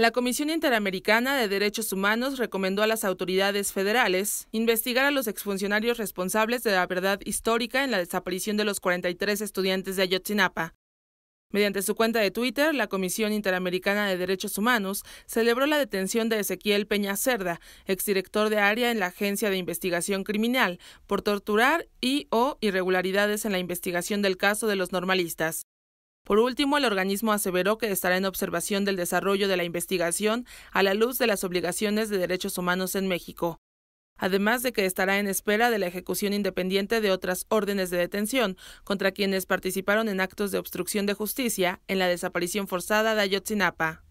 La Comisión Interamericana de Derechos Humanos recomendó a las autoridades federales investigar a los exfuncionarios responsables de la verdad histórica en la desaparición de los 43 estudiantes de Ayotzinapa. Mediante su cuenta de Twitter, la Comisión Interamericana de Derechos Humanos celebró la detención de Ezequiel Peña Cerda, exdirector de área en la Agencia de Investigación Criminal, por torturar y o irregularidades en la investigación del caso de los normalistas. Por último, el organismo aseveró que estará en observación del desarrollo de la investigación a la luz de las obligaciones de derechos humanos en México, además de que estará en espera de la ejecución independiente de otras órdenes de detención contra quienes participaron en actos de obstrucción de justicia en la desaparición forzada de Ayotzinapa.